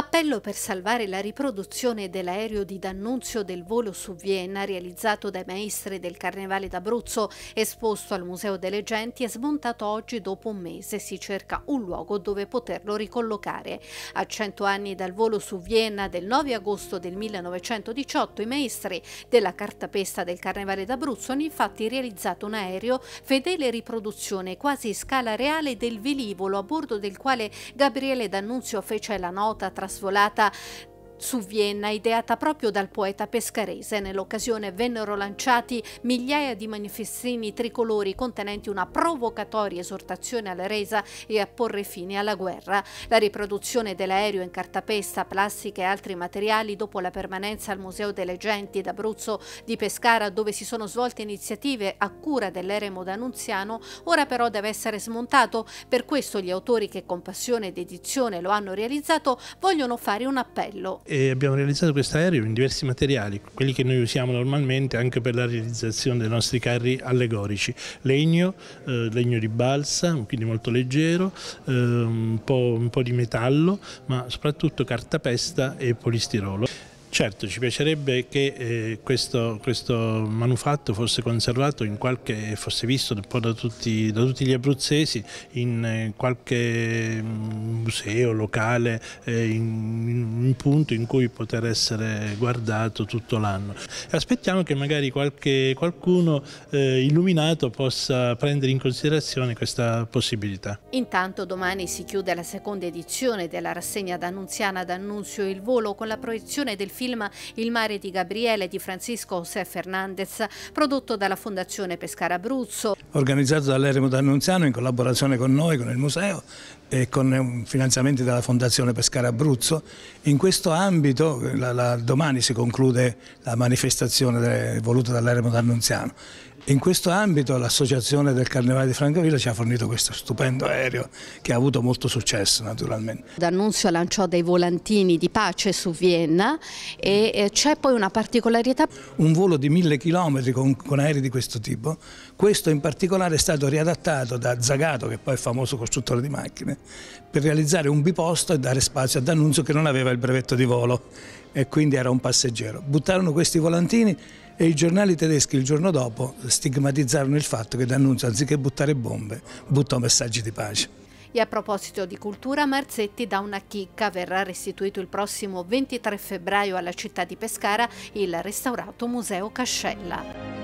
Appello per salvare la riproduzione dell'aereo di D'Annunzio del volo su Vienna realizzato dai maestri del Carnevale d'Abruzzo, esposto al Museo delle Genti è smontato oggi dopo un mese. Si cerca un luogo dove poterlo ricollocare. A cento anni dal volo su Vienna del 9 agosto del 1918 i maestri della cartapesta del Carnevale d'Abruzzo hanno infatti realizzato un aereo fedele riproduzione quasi scala reale del velivolo a bordo del quale Gabriele D'Annunzio fece la nota tra svolata su Vienna, ideata proprio dal poeta pescarese, nell'occasione vennero lanciati migliaia di manifestini tricolori contenenti una provocatoria esortazione alla resa e a porre fine alla guerra. La riproduzione dell'aereo in cartapesta, plastica e altri materiali dopo la permanenza al Museo delle Genti d'Abruzzo di Pescara, dove si sono svolte iniziative a cura dell'eremo d'Annunziano, ora però deve essere smontato. Per questo gli autori che con passione ed edizione lo hanno realizzato vogliono fare un appello e abbiamo realizzato questo aereo in diversi materiali, quelli che noi usiamo normalmente anche per la realizzazione dei nostri carri allegorici, legno, eh, legno di balsa, quindi molto leggero, eh, un, po', un po' di metallo, ma soprattutto cartapesta e polistirolo. Certo, ci piacerebbe che eh, questo, questo, manufatto fosse conservato in qualche, fosse visto da tutti, da tutti gli abruzzesi in eh, qualche mh, mm, museo, locale, eh, in, un punto in cui poter essere guardato tutto l'anno. Aspettiamo che magari qualche, qualcuno eh, illuminato possa prendere in considerazione questa possibilità. Intanto domani si chiude la seconda edizione della rassegna d'Annunziana d'Annunzio Il Volo con la proiezione del film Il mare di Gabriele di Francisco José Fernández prodotto dalla Fondazione Pescara Abruzzo organizzato dall'Eremo D'Annunziano in collaborazione con noi, con il museo e con eh, finanziamenti della Fondazione Pescare Abruzzo. In questo ambito eh, la, la, domani si conclude la manifestazione de, voluta dall'Eremo D'Annunziano in questo ambito l'associazione del Carnevale di Francavilla ci ha fornito questo stupendo aereo che ha avuto molto successo naturalmente. D'Annunzio lanciò dei volantini di pace su Vienna e eh, c'è poi una particolarità. Un volo di mille chilometri con, con, aerei di questo tipo, questo in particolare è stato riadattato da Zagato che poi è famoso costruttore di macchine per realizzare un biposto e dare spazio a D'Annunzio che non aveva il brevetto di volo e quindi era un passeggero. Buttarono questi volantini e i giornali tedeschi il giorno dopo stigmatizzarono il fatto che D'Annunzio anziché buttare bombe buttò messaggi di pace. E a proposito di cultura, Marzetti dà una chicca, verrà restituito il prossimo 23 febbraio alla città di Pescara il restaurato Museo Cascella.